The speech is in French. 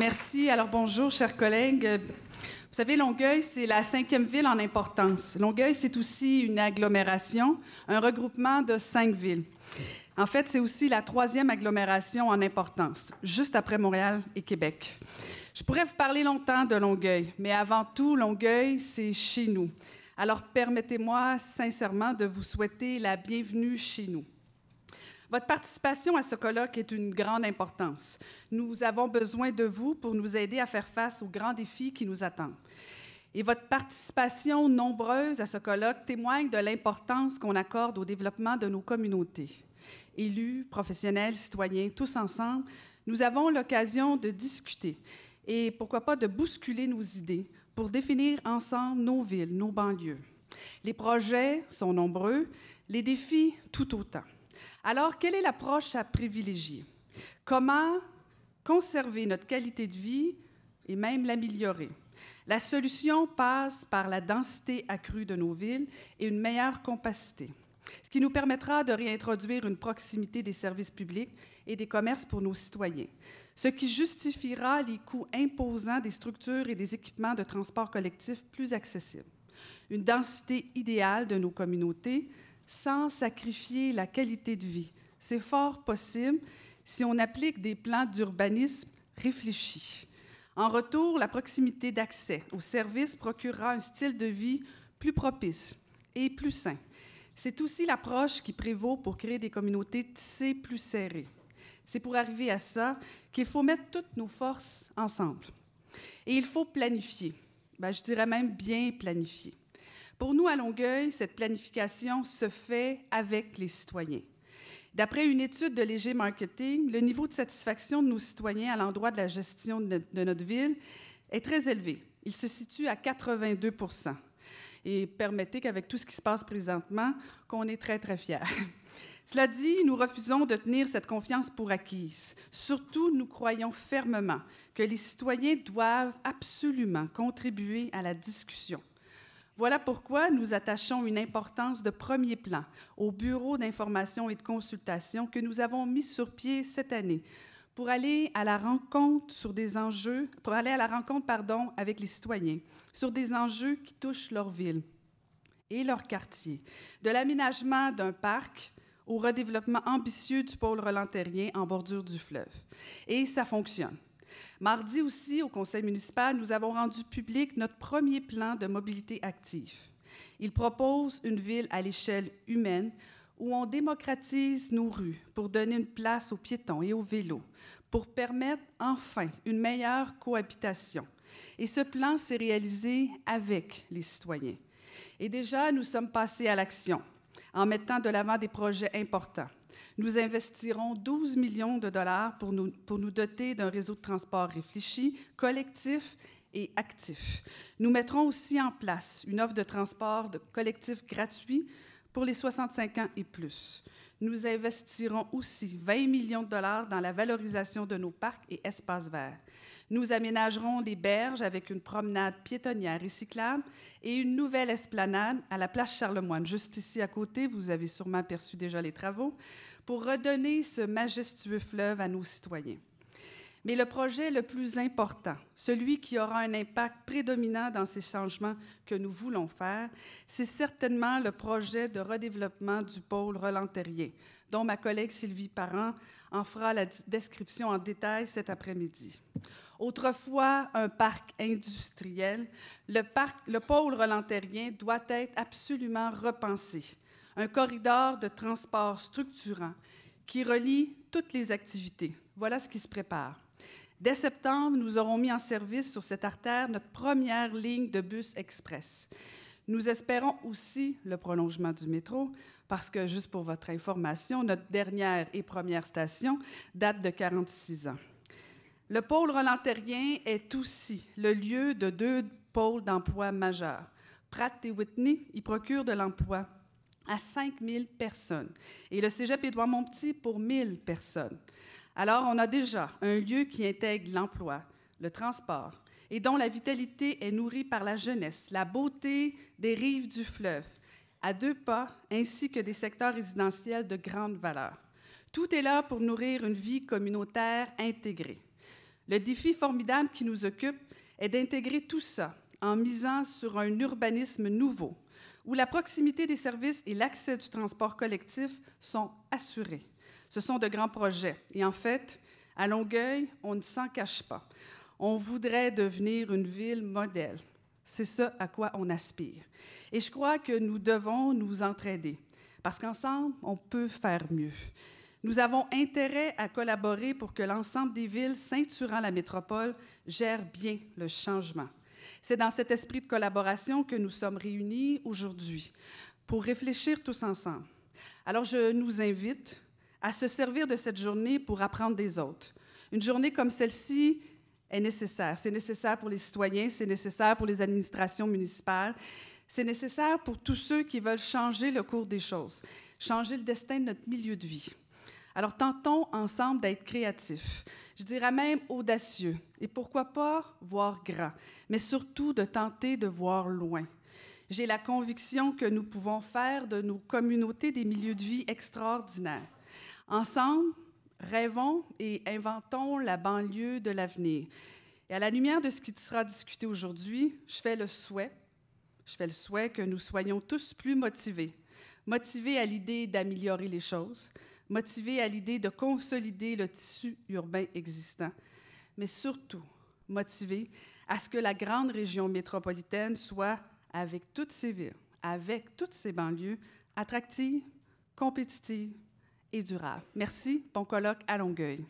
Merci. Alors bonjour, chers collègues. Vous savez, Longueuil, c'est la cinquième ville en importance. Longueuil, c'est aussi une agglomération, un regroupement de cinq villes. En fait, c'est aussi la troisième agglomération en importance, juste après Montréal et Québec. Je pourrais vous parler longtemps de Longueuil, mais avant tout, Longueuil, c'est chez nous. Alors permettez-moi sincèrement de vous souhaiter la bienvenue chez nous. Votre participation à ce colloque est d'une grande importance. Nous avons besoin de vous pour nous aider à faire face aux grands défis qui nous attendent. Et votre participation nombreuse à ce colloque témoigne de l'importance qu'on accorde au développement de nos communautés. Élus, professionnels, citoyens, tous ensemble, nous avons l'occasion de discuter et pourquoi pas de bousculer nos idées pour définir ensemble nos villes, nos banlieues. Les projets sont nombreux, les défis tout autant. Alors, quelle est l'approche à privilégier? Comment conserver notre qualité de vie et même l'améliorer? La solution passe par la densité accrue de nos villes et une meilleure compacité, ce qui nous permettra de réintroduire une proximité des services publics et des commerces pour nos citoyens, ce qui justifiera les coûts imposants des structures et des équipements de transport collectif plus accessibles. Une densité idéale de nos communautés sans sacrifier la qualité de vie. C'est fort possible si on applique des plans d'urbanisme réfléchis. En retour, la proximité d'accès aux services procurera un style de vie plus propice et plus sain. C'est aussi l'approche qui prévaut pour créer des communautés tissées plus serrées. C'est pour arriver à ça qu'il faut mettre toutes nos forces ensemble. Et il faut planifier. Ben, je dirais même bien planifier. Pour nous, à Longueuil, cette planification se fait avec les citoyens. D'après une étude de Léger Marketing, le niveau de satisfaction de nos citoyens à l'endroit de la gestion de notre ville est très élevé. Il se situe à 82 Et permettez qu'avec tout ce qui se passe présentement, qu'on est très, très fiers. Cela dit, nous refusons de tenir cette confiance pour acquise. Surtout, nous croyons fermement que les citoyens doivent absolument contribuer à la discussion voilà pourquoi nous attachons une importance de premier plan au bureau d'information et de consultation que nous avons mis sur pied cette année pour aller à la rencontre sur des enjeux, pour aller à la rencontre, pardon, avec les citoyens sur des enjeux qui touchent leur ville et leur quartier, de l'aménagement d'un parc au redéveloppement ambitieux du pôle relantérien en bordure du fleuve. Et ça fonctionne. Mardi aussi, au conseil municipal, nous avons rendu public notre premier plan de mobilité active. Il propose une ville à l'échelle humaine où on démocratise nos rues pour donner une place aux piétons et aux vélos, pour permettre enfin une meilleure cohabitation. Et ce plan s'est réalisé avec les citoyens. Et déjà, nous sommes passés à l'action en mettant de l'avant des projets importants. Nous investirons 12 millions de dollars pour nous, pour nous doter d'un réseau de transport réfléchi, collectif et actif. Nous mettrons aussi en place une offre de transport de collectif gratuit pour les 65 ans et plus. Nous investirons aussi 20 millions de dollars dans la valorisation de nos parcs et espaces verts. Nous aménagerons les berges avec une promenade piétonnière et cyclable et une nouvelle esplanade à la place Charlemagne, juste ici à côté. Vous avez sûrement aperçu déjà les travaux pour redonner ce majestueux fleuve à nos citoyens. Mais le projet le plus important, celui qui aura un impact prédominant dans ces changements que nous voulons faire, c'est certainement le projet de redéveloppement du pôle relanterrier dont ma collègue Sylvie Parent en fera la description en détail cet après-midi. Autrefois un parc industriel, le, parc, le pôle relanterrien doit être absolument repensé. Un corridor de transport structurant qui relie toutes les activités. Voilà ce qui se prépare. Dès septembre, nous aurons mis en service sur cette artère notre première ligne de bus express. Nous espérons aussi le prolongement du métro parce que, juste pour votre information, notre dernière et première station date de 46 ans. Le pôle rolantérien est aussi le lieu de deux pôles d'emploi majeurs. Pratt et Whitney y procurent de l'emploi à 5 000 personnes et le Cégep Édouard-Montpetit pour 1 000 personnes. Alors, on a déjà un lieu qui intègre l'emploi, le transport, et dont la vitalité est nourrie par la jeunesse, la beauté des rives du fleuve, à deux pas, ainsi que des secteurs résidentiels de grande valeur. Tout est là pour nourrir une vie communautaire intégrée. Le défi formidable qui nous occupe est d'intégrer tout ça en misant sur un urbanisme nouveau, où la proximité des services et l'accès du transport collectif sont assurés. Ce sont de grands projets. Et en fait, à Longueuil, on ne s'en cache pas. On voudrait devenir une ville modèle. C'est ça à quoi on aspire. Et je crois que nous devons nous entraider, parce qu'ensemble, on peut faire mieux. Nous avons intérêt à collaborer pour que l'ensemble des villes ceinturant la métropole gère bien le changement. C'est dans cet esprit de collaboration que nous sommes réunis aujourd'hui pour réfléchir tous ensemble. Alors je nous invite à se servir de cette journée pour apprendre des autres. Une journée comme celle-ci est nécessaire. C'est nécessaire pour les citoyens, c'est nécessaire pour les administrations municipales, c'est nécessaire pour tous ceux qui veulent changer le cours des choses, changer le destin de notre milieu de vie. Alors tentons ensemble d'être créatifs, je dirais même audacieux, et pourquoi pas voir grand, mais surtout de tenter de voir loin. J'ai la conviction que nous pouvons faire de nos communautés des milieux de vie extraordinaires. Ensemble, Rêvons et inventons la banlieue de l'avenir. Et à la lumière de ce qui sera discuté aujourd'hui, je fais le souhait, je fais le souhait que nous soyons tous plus motivés, motivés à l'idée d'améliorer les choses, motivés à l'idée de consolider le tissu urbain existant, mais surtout motivés à ce que la grande région métropolitaine soit, avec toutes ses villes, avec toutes ses banlieues, attractive, compétitive, et Merci. Bon colloque à Longueuil.